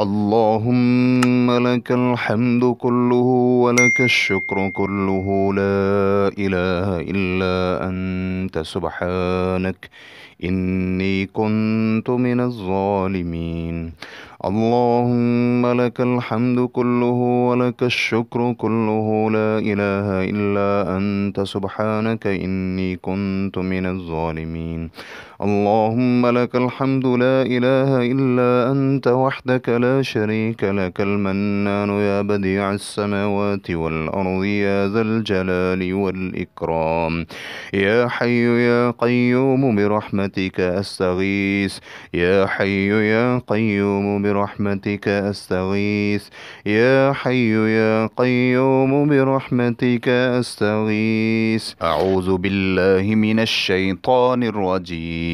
اللهم لك الحمد كله ولك الشكر كله لا إله إلا أنت سبحانك إني كنت من الظالمين اللهم لك الحمد كله ولك الشكر كله لا إله إلا أنت سبحانك إني كنت من الظالمين اللهم لك الحمد لا إله إلا أنت وحدك لا شريك لك المنان يا بديع السماوات والأرض يا ذا الجلال والإكرام يا حي يا قيوم برحمتك أستغيث يا حي يا قيوم برحمتك أستغيث يا حي يا قيوم برحمتك أستغيث أعوذ بالله من الشيطان الرجيم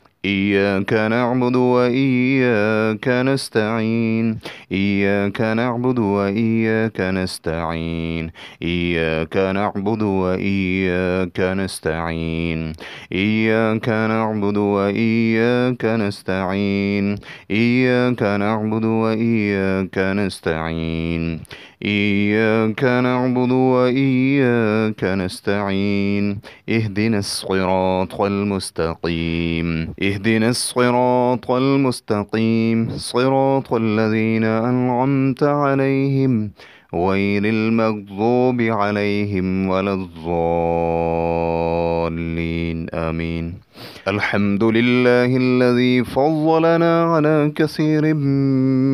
إياك نعبد وإياك نستعين إياك نعبد وإياك نستعين إياك نعبد وإياك نستعين إياك نعبد وإياك نستعين إياك نعبد وإياك نستعين إياك نعبد وإياك نستعين اهدنا الصراط المستقيم اهدنا الصراط المستقيم صراط الذين أنعمت عليهم غير المغضوب عليهم ولا الضالين آمين الحمد لله الذي فضلنا على كثير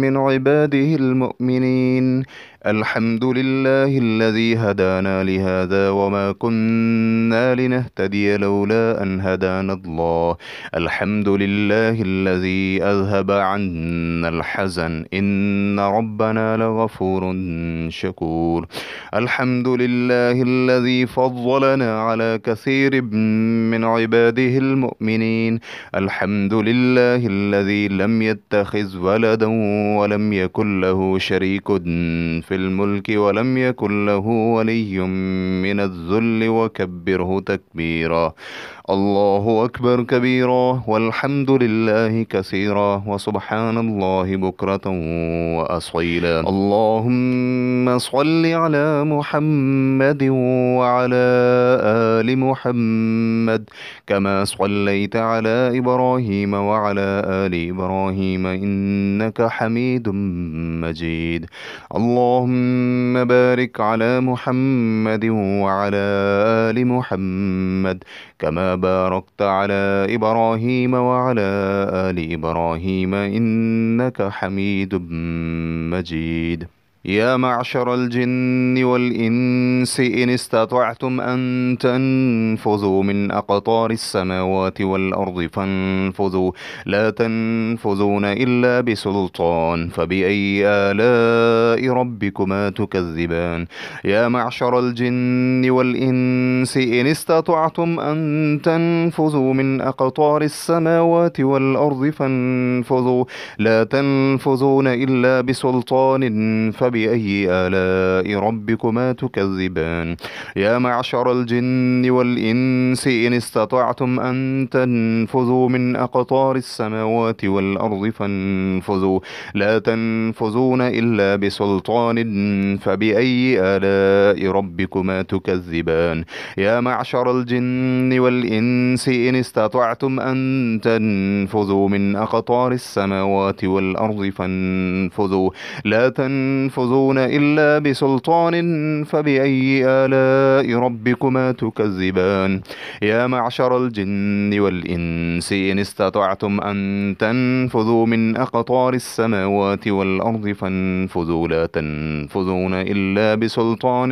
من عباده المؤمنين الحمد لله الذي هدانا لهذا وما كنا لنهتدي لولا أن هدانا الله الحمد لله الذي أذهب عنا الحزن إن ربنا لغفور شكور الحمد لله الذي فضلنا على كثير من عباده المؤمنين الحمد لله الذي لم يتخذ ولدا ولم يكن له شريك في الملك ولم يكن له ولي من الذل وكبره تكبيرا الله أكبر كبيرا والحمد لله كثيرا وسبحان الله بكرة وأصيلا اللهم صل على محمد وعلى آل محمد كما صليت على إبراهيم وعلى آل إبراهيم إنك حميد مجيد اللهم بارك على محمد وعلى آل محمد كما باركت على إبراهيم وعلى آل إبراهيم إنك حميد مجيد يا معشر الجن والإنس إن استطعتم أن تنفذوا من أقطار السماوات والأرض فانفذوا لا تنفذون إلا بسلطان فبأي آلاء ربكما تكذبان يا معشر الجن والإنس إن استطعتم أن تنفذوا من أقطار السماوات والأرض فانفذوا لا تنفذون إلا بسلطان فبأي فبأي آلاء ربكما تكذبان يا معشر الجن والإنس إن استطعتم أن تنفذوا من أقطار السماوات والأرض فانفذوا لا تنفذون إلا بسلطان فبأي آلاء ربكما تكذبان يا معشر الجن والإنس إن استطعتم أن تنفذوا من أقطار السماوات والأرض فانفذوا لا تنفذوا تخرجون إلا بسلطان فبأي آلاء ربكما تكذبان يا معشر الجن والإنس إن استطعتم أن تنفذوا من أقطار السماوات والأرض فانفذوا لا تنفذون إلا بسلطان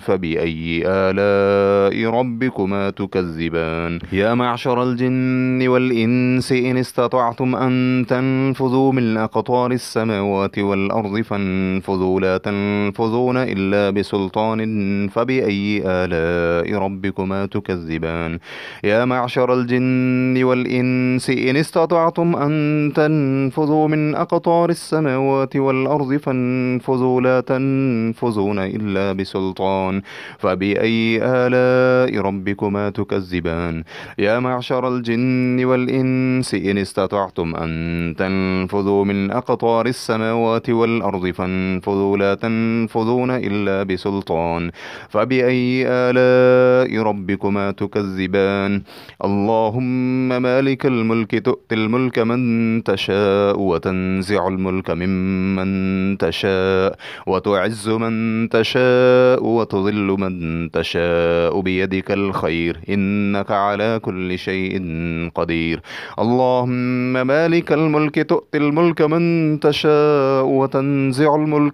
فبأي آلاء ربكما تكذبان يا معشر الجن والإنس إن استطعتم أن تنفذوا من أقطار السماوات والأرض فانفذوا تنفذوا لا تنفذون إلا بسلطان فبأي آلاء ربكما تكذبان يا معشر الجن والإنس إن استطعتم أن تنفذوا من أقطار السماوات والأرض فانفذوا لا تنفذون إلا بسلطان فبأي آلاء ربكما تكذبان يا معشر الجن والإنس إن استطعتم أن تنفذوا من أقطار السماوات والأرض فانفذوا تنفذوا لا تنفذون إلا بسلطان فبأي آلاء ربكما تكذبان اللهم مالك الملك تؤتي الملك من تشاء وتنزع الملك ممن تشاء وتعز من تشاء وتضل من تشاء بيدك الخير إنك على كل شيء قدير اللهم مالك الملك تؤتي الملك من تشاء وتنزع الملك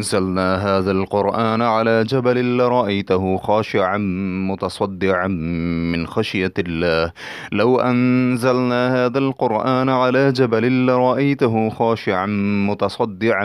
أنزلنا هذا القرآن على جبل لرأيته خاشعا متصدعا من خشية الله لو أنزلنا هذا القرآن على جبل لرأيته خاشعا متصدعا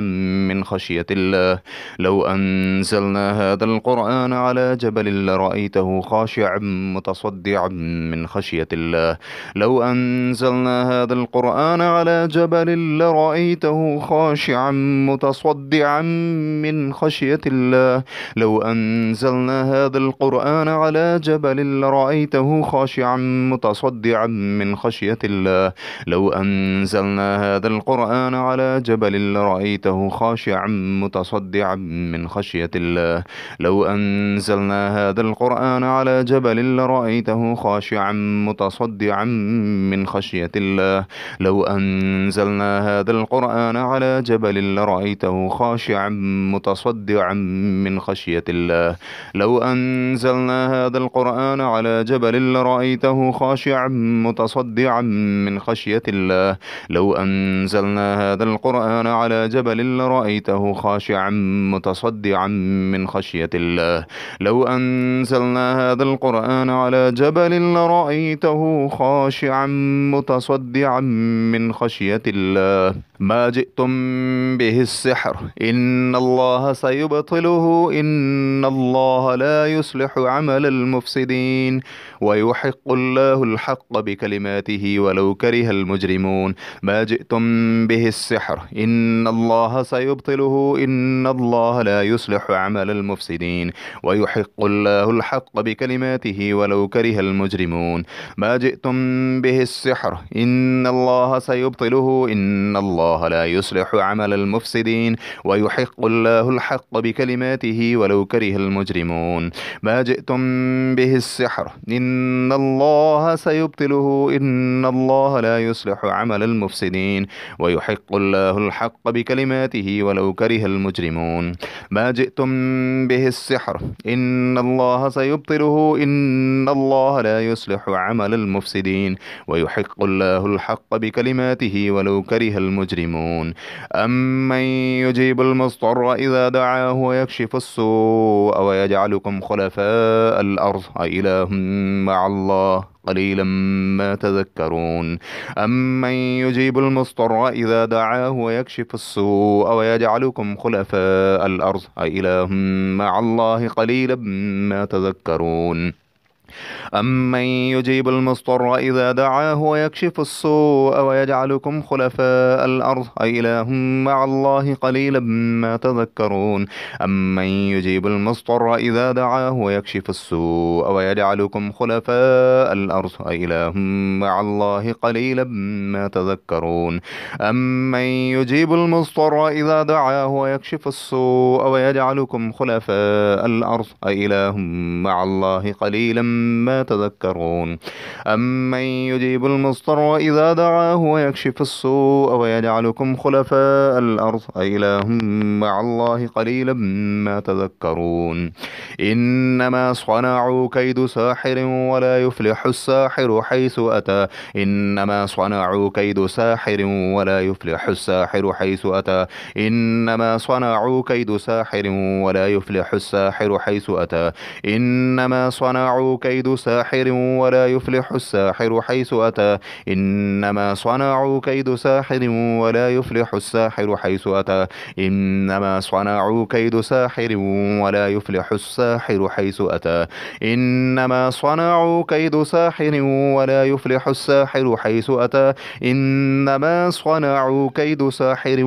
من خشية الله لو أنزلنا هذا القرآن على جبل لرأيته خاشعا متصدعا من خشية الله لو أنزلنا هذا القرآن على جبل لرأيته خاشعا متصدعا من خشية الله لو أنزلنا هذا القرآن على جبل لرأيته خاشعا متصدعا من خشية الله لو أنزلنا هذا القرآن على جبل لرأيته خاشعا متصدعا من خشية الله لو أنزلنا هذا القرآن على جبل لرأيته خاشعا متصدعا من خشية الله لو أنزلنا هذا القرآن على جبل لرأيته خاشعا متصدعا من خشية الله لو أنزلنا هذا القرآن على جبل لرأيته خاشعا متصدعا من خشية الله لو أنزلنا هذا القرآن على جبل لرأيته خاشعا متصدعا من خشية الله لو أنزلنا هذا القرآن على جبل لرأيته خاشعا متصدعا من خشية الله ما جئتم به السحر إن الله سيبطله إن الله لا يصلح عمل المفسدين ويحق الله الحق بكلماته ولو كره المجرمون ما جئتم به السحر إن الله سيبطله إن الله لا يصلح عمل المفسدين ويحق الله الحق بكلماته ولو كره المجرمون ما جئتم به السحر إن الله سيبطله إن الله الله لا يصلح عمل المفسدين ويحق الله الحق بكلماته ولو كره المجرمون ما جئتم به السحر إن الله سيبطله إن الله لا يصلح عمل المفسدين ويحق الله الحق بكلماته ولو كره المجرمون ما جئتم به السحر إن الله سيبطله إن الله لا يصلح عمل المفسدين ويحق الله الحق بكلماته ولو كره المجرمون مجرمون أمن يجيب المضطر إذا دعاه ويكشف السوء ويجعلكم خلفاء الأرض أإله مع الله قليلا ما تذكرون أمن يجيب المضطر إذا دعاه ويكشف السوء ويجعلكم خلفاء الأرض أإله مع الله قليلا ما تذكرون أمن يجيب المضطر إذا دعاه ويكشف السوء ويجعلكم خلفاء الأرض أإله مع الله قليلا ما تذكرون أمن يجيب المضطر إذا دعاه ويكشف السوء ويجعلكم خلفاء الأرض أإله مع الله قليلا ما تذكرون أمن يجيب المضطر إذا دعاه ويكشف السوء ويجعلكم خلفاء الأرض أإله مع الله قليلا ما تذكرون أمن يجيب المضطر إذا دعاه ويكشف السوء ويجعلكم خلفاء الأرض أإله مع الله قليلا ما تذكرون إنما صنعوا كيد ساحر ولا يفلح الساحر حيث أتى إنما صنعوا كيد ساحر ولا يفلح الساحر حيث أتى إنما صنعوا كيد ساحر ولا يفلح الساحر حيث أتى إنما صنعوا كيد ساحر ولا يفلح الساحر حيث أتى إنما صنعوا كيد ساحر ولا يفلح الساحر حيث أتى إنما صنعوا كيد ساحر ولا يفلح الساحر حيث أتى إنما صنعوا كيد ساحر ولا يفلح الساحر حيث أتى إنما صنعوا كيد ساحر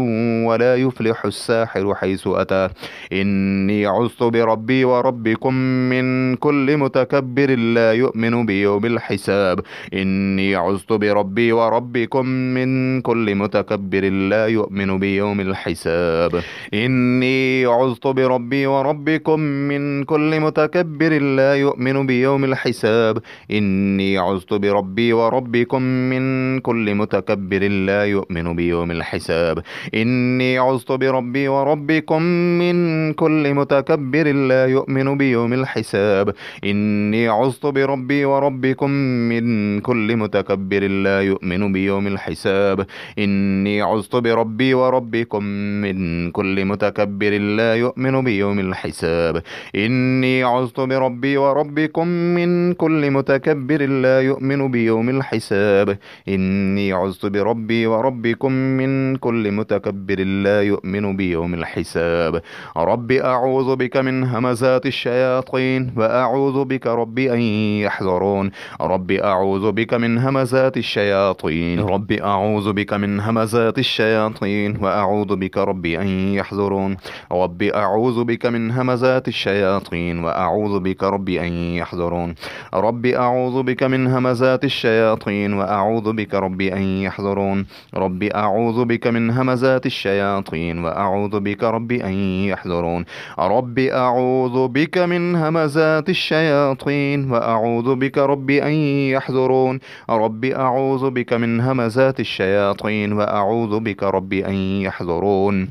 ولا يفلح الساحر حيث أتى إني عذت بربي وربكم من كل متكبر خير لا يؤمن بيوم الحساب إني عزت بربي وربكم من كل متكبر لا يؤمن بيوم الحساب إني عزت بربي وربكم من كل متكبر لا يؤمن بيوم الحساب إني عزت بربي وربكم من كل متكبر لا يؤمن بيوم الحساب إني عزت بربي وربكم من كل متكبر لا يؤمن بيوم الحساب إني عزت بربي وربكم من كل متكبر لا يؤمن بيوم الحساب إني عزت بربي وربكم من كل متكبر لا يؤمن بيوم الحساب إني عزت بربي وربكم من كل متكبر لا يؤمن بيوم الحساب إني عزت بربي وربكم من كل متكبر لا يؤمن بيوم الحساب ربي أعوذ بك من همزات الشياطين وأعوذ بك ربي أن يحذرون رب أعوذ بك من همزات الشياطين رب أعوذ بك من همزات الشياطين وأعوذ بك رب أن يحذرون رب أعوذ بك من همزات الشياطين وأعوذ بك رب أن يحذرون رب أعوذ بك من همزات الشياطين وأعوذ بك رب أن يحذرون رب أعوذ بك من همزات الشياطين وأعوذ بك رب أن يحذرون رب أعوذ بك من همزات الشياطين منه وأعوذ بك رب أن يحذرون رب أعوذ بك من همزات الشياطين وأعوذ بك رب أن يحذرون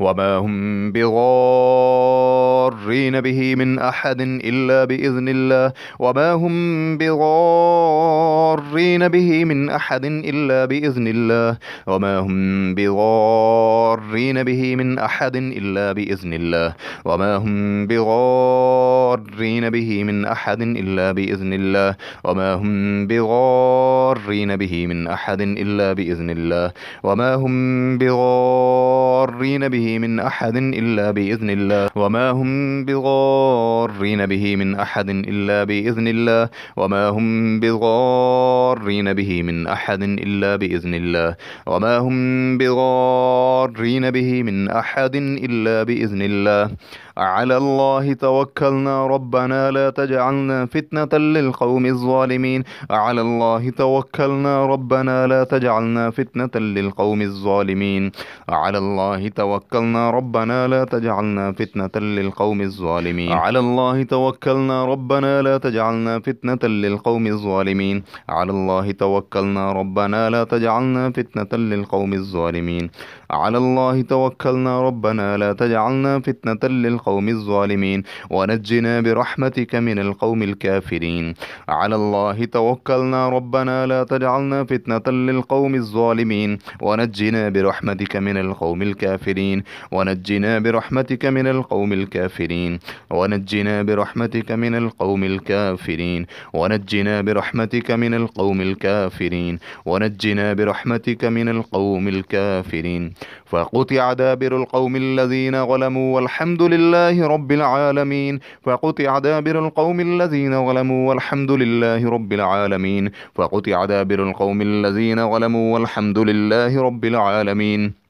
وما هم بضارين به من أحد إلا بإذن الله وما هم بضارين به من أحد إلا بإذن الله وما هم بضارين به من أحد إلا بإذن الله وما هم بضارين به من أحد إلا بإذن الله وما هم بضارين به من أحد إلا بإذن الله وما هم بضارين بضارين به من أحد إلا بإذن الله وما هم بضارين به من أحد إلا بإذن الله وما هم بضارين به من أحد إلا بإذن الله وما هم بضارين به من أحد إلا بإذن الله على الله توكلنا ربنا لا تجعلنا فتنة للقوم الظالمين على الله توكلنا ربنا لا تجعلنا فتنة للقوم الظالمين على الله توكلنا ربنا لا تجعلنا فتنة للقوم الظالمين على الله توكلنا ربنا لا تجعلنا فتنة للقوم الظالمين على الله توكلنا ربنا لا تجعلنا فتنة للقوم الظالمين على الله توكلنا ربنا لا تجعلنا فتنة للقوم الظالمين ونجنا برحمتك من القوم الكافرين على الله توكلنا ربنا لا تجعلنا فتنة للقوم الظالمين ونجنا برحمتك من القوم الكافرين ونجنا برحمتك من القوم الكافرين ونجنا برحمتك من القوم الكافرين ونجنا برحمتك من القوم الكافرين ونجنا برحمتك من القوم الكافرين فقطع دابر القوم الذين ظلموا والحمد لله رب العالمين فقطع دابر القوم الذين ظلموا والحمد لله رب العالمين فقطع دابر القوم الذين ظلموا والحمد لله رب العالمين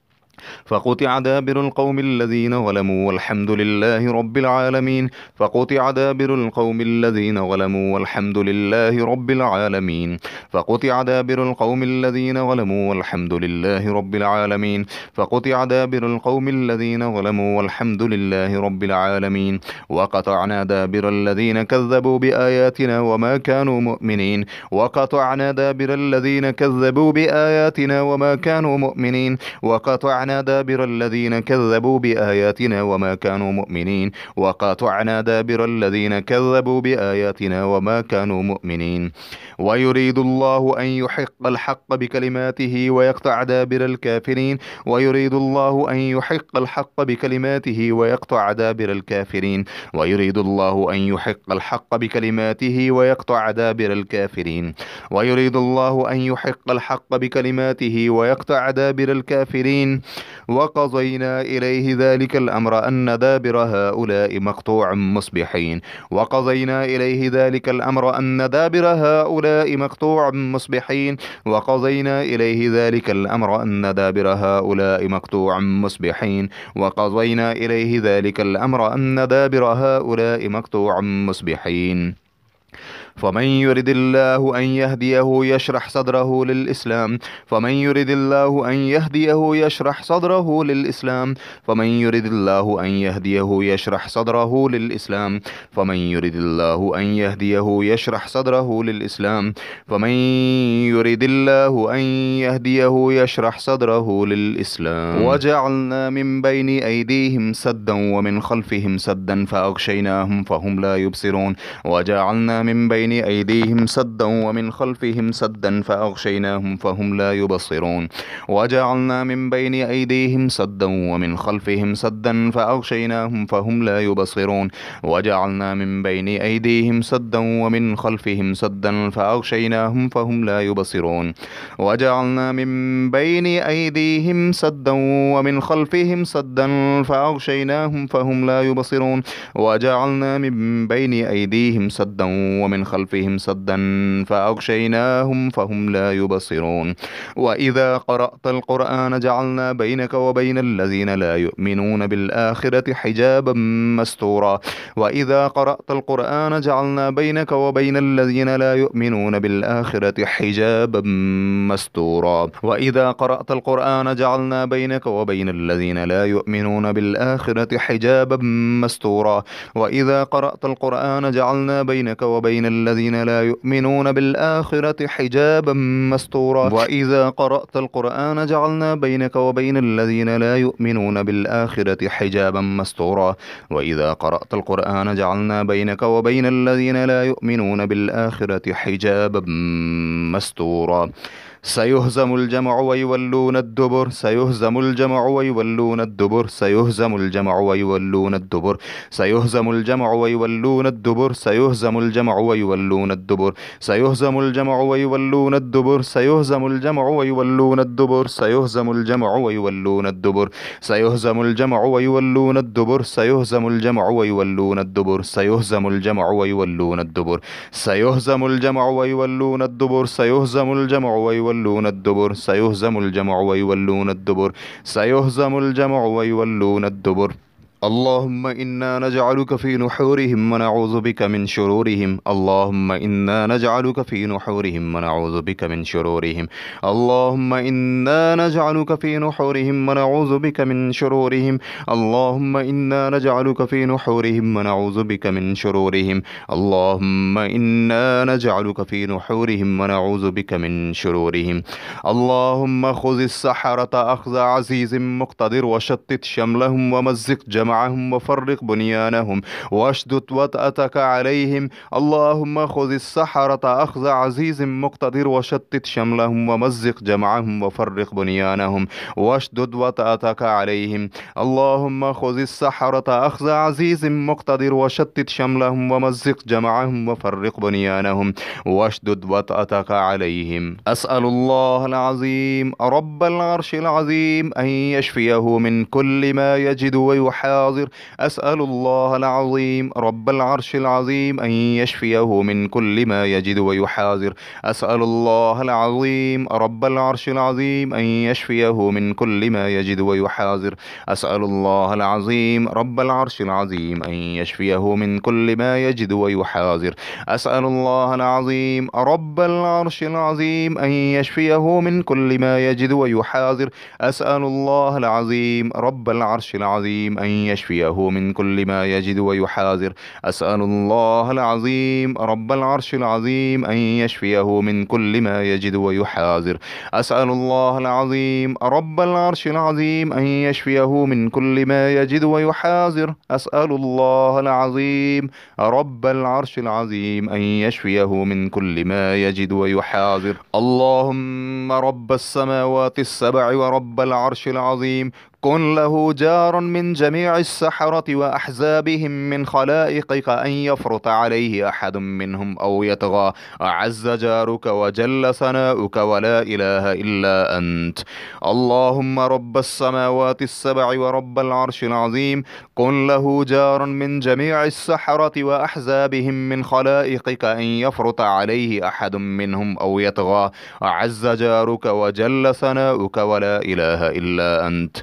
فقطع دابر القوم الذين ظلموا والحمد لله رب العالمين فقطع دابر القوم الذين ظلموا والحمد لله رب العالمين فقطع دابر القوم الذين ظلموا والحمد لله رب العالمين فقطع دابر القوم الذين ظلموا والحمد لله رب العالمين وقطعنا دابر الذين كذبوا بآياتنا وما كانوا مؤمنين وقطعنا دابر الذين كذبوا بآياتنا وما كانوا مؤمنين وقطعنا دابر الذين كذبوا بآياتنا وما كانوا مؤمنين وقاطعنا دابر الذين كذبوا بآياتنا وما كانوا مؤمنين ويريد الله أن يحق الحق بكلماته ويقطع دابر الكافرين ويريد الله أن يحق الحق بكلماته ويقطع دابر الكافرين ويريد الله أن يحق الحق بكلماته ويقطع دابر الكافرين ويريد الله أن يحق الحق بكلماته ويقطع دابر الكافرين وقضينا إليه ذلك الأمر أن دابر هؤلاء مقطوع مصبحين وقضينا إليه ذلك الأمر أن دابر هؤلاء مقطوع مصبحين وقضينا إليه ذلك الأمر أن دابر هؤلاء مقطوع مصبحين وقضينا إليه ذلك الأمر أن دابر هؤلاء مقطوع مصبحين فمن يرد الله أن يهديه يشرح صدره للإسلام فمن يرد الله أن يهديه يشرح صدره للإسلام فمن يرد الله أن يهديه يشرح صدره للإسلام فمن يرد الله أن يهديه يشرح صدره للإسلام فمن يرد الله أن يهديه يشرح صدره للإسلام وجعلنا من بين أيديهم سدا ومن خلفهم سدا فأغشيناهم فهم لا يبصرون وجعلنا من بين بين أيديهم سدا ومن خلفهم سدا فأغشيناهم فهم لا يبصرون وجعلنا من بين أيديهم سدا ومن خلفهم سدا فأغشيناهم فهم لا يبصرون وجعلنا من بين أيديهم سدا ومن خلفهم سدا فأغشيناهم فهم لا يبصرون وجعلنا من بين أيديهم سدا ومن خلفهم سدا فأغشيناهم فهم لا يبصرون وجعلنا من بين أيديهم سدا ومن خلفهم سدا فأغشيناهم فهم لا يبصرون وإذا قرأت القرآن جعلنا بينك وبين الذين لا يؤمنون بالآخرة حجابا مستورا وإذا قرأت القرآن جعلنا بينك وبين الذين لا يؤمنون بالآخرة حجابا مستورا وإذا قرأت القرآن جعلنا بينك وبين الذين لا يؤمنون بالآخرة حجابا مستورا وإذا قرأت القرآن جعلنا بينك وبين الذين لا يؤمنون بالآخرة حجابا مستورا وإذا قرأت القرآن جعلنا بينك وبين الذين لا يؤمنون بالآخرة حجابا مستورا وإذا قرأت القرآن جعلنا بينك وبين الذين لا يؤمنون بالآخرة حجابا مستورا سيهزم الجمع ويولون الدبر سيهزم الجمع ويولون الدبر سيهزم الجمع ويولون الدبر سيهزم الجمع ويولون الدبر سيهزم الجمع ويولون الدبر سيهزم الجمع ويولون الدبر سيهزم الجمع ويولون الدبر سيهزم الجمع ويولون الدبر سيهزم الجمع ويولون الدبر سيهزم الجمع ويولون الدبر سيهزم الجمع ويولون الدبر سيهزم الجمع ويولون الدبر سيهزم الجمع ويولون ويولون الدبر سيهزم الجمع ويولون الدبر سيهزم الجمع ويولون الدبر اللهم إنا نجعلك في نحورهم ونعوذ بك من شرورهم اللهم إنا نجعلك في نحورهم ونعوذ بك من شرورهم اللهم إنا نجعلك في نحورهم ونعوذ بك من شرورهم اللهم إنا نجعلك في نحورهم ونعوذ بك من شرورهم اللهم إنا نجعلك في نحورهم ونعوذ بك من شرورهم اللهم خذ السحرة أخذ عزيز مقتدر وشتت شملهم ومزق جمعهم جمعهم وفرق بنيانهم واشدد وطأتك عليهم اللهم خذ السحرة أخذ عزيز مقتدر وشتت شملهم ومزق جمعهم وفرق بنيانهم واشدد وطأتك عليهم اللهم خذ السحرة أخذ عزيز مقتدر وشتت شملهم ومزق جمعهم وفرق بنيانهم واشدد وطأتك عليهم أسأل الله العظيم رب العرش العظيم أن يشفيه من كل ما يجد ويحاول الحاضر أسأل الله العظيم رب العرش العظيم أن يشفيه من كل ما يجد ويحاذر أسأل الله العظيم رب العرش العظيم أن يشفيه من كل ما يجد ويحاذر أسأل الله العظيم رب العرش العظيم أن يشفيه من كل ما يجد ويحاذر أسأل الله العظيم رب العرش العظيم أن يشفيه من كل ما يجد ويحاذر أسأل الله العظيم رب العرش العظيم أن يشفيه من كل ما يجد ويحاذر أسأل الله العظيم رب العرش العظيم أن يشفيه من كل ما يجد ويحاذر أسأل الله العظيم رب العرش العظيم أن يشفيه من كل ما يجد ويحاذر أسأل الله العظيم رب العرش العظيم أن يشفيه من كل ما يجد ويحاذر اللهم رب السماوات السبع ورب العرش العظيم كن له جار من جميع السحرة وأحزابهم من خلائقك أن يفرط عليه أحد منهم أو يطغى أعز جارك وجل ثناؤك ولا إله إلا أنت اللهم رب السماوات السبع ورب العرش العظيم كن له جار من جميع السحرة وأحزابهم من خلائقك أن يفرط عليه أحد منهم أو يطغى أعز جارك وجل ثناؤك ولا إله إلا أنت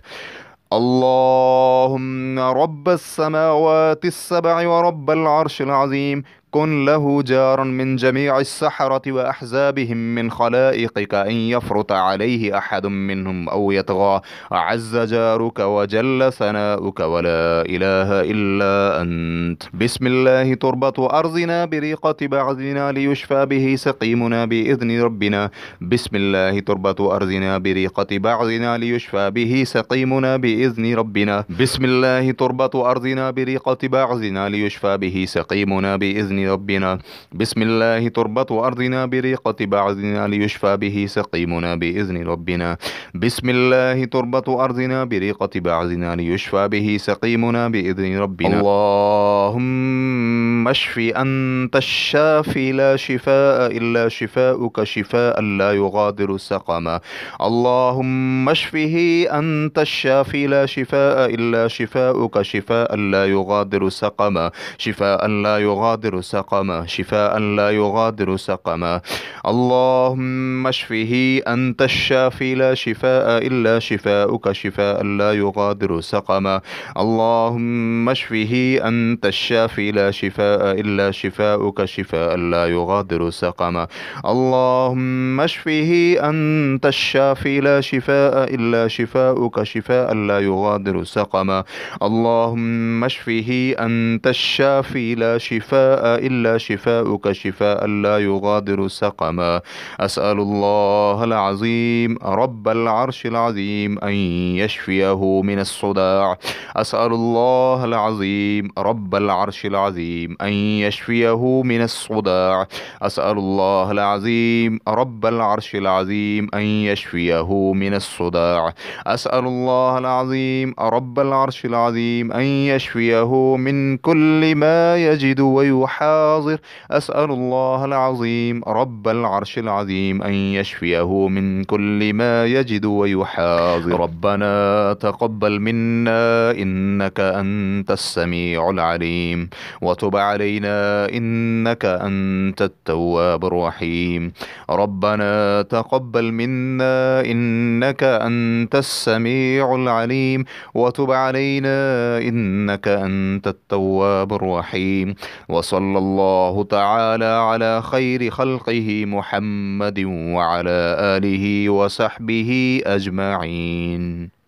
اللهم رب السماوات السبع ورب العرش العظيم كن له جار من جميع السحرة وأحزابهم من خلائقك إن يفرط عليه أحد منهم أو يطغى عز جارك وجل ثناؤك ولا إله إلا أنت بسم الله تربة أرضنا بريقة بعضنا ليشفى به سقيمنا بإذن ربنا بسم الله تربة أرضنا بريقة بعضنا ليشفى به سقيمنا بإذن ربنا بسم الله تربة أرضنا بريقة بعضنا ليشفى به سقيمنا بإذن ربنا بسم الله تربة أرضنا بريقة بعضنا ليشفى به سقيمنا بإذن ربنا بسم الله تربة أرضنا بريقة بعضنا ليشفى به سقيمنا بإذن ربنا اللهم اشف أنت الشافي لا شفاء إلا شفاءك شفاء لا يغادر سقما اللهم اشفه أنت الشافي لا شفاء إلا شفاءك شفاء لا يغادر سقما شفاء لا يغادر سقما سقما شفاء لا يغادر سقما اللهم اشفه أنت الشافي لا شفاء إلا شفاءك شفاء لا يغادر سقما اللهم اشفه أنت الشافي لا شفاء إلا شفاءك شفاء لا يغادر سقما اللهم اشفه أنت الشافي لا شفاء إلا شفاءك شفاء لا يغادر سقما اللهم اشفه أنت الشافي لا شفاء إلا شفاؤك شفاء لا يغادر سقما أسأل الله العظيم رب العرش العظيم أن يشفيه من الصداع أسأل الله العظيم رب العرش العظيم أن يشفيه من الصداع أسأل الله العظيم رب العرش العظيم أن يشفيه من الصداع أسأل الله العظيم رب العرش العظيم أن يشفيه من كل ما يجد ويحاول الحاضر أسأل الله العظيم رب العرش العظيم أن يشفيه من كل ما يجد ويحاضر ربنا تقبل منا إنك أنت السميع العليم وتب علينا إنك أنت التواب الرحيم ربنا تقبل منا إنك أنت السميع العليم وتب علينا إنك أنت التواب الرحيم وصلى الله تعالى على خير خلقه محمد وعلى اله وصحبه اجمعين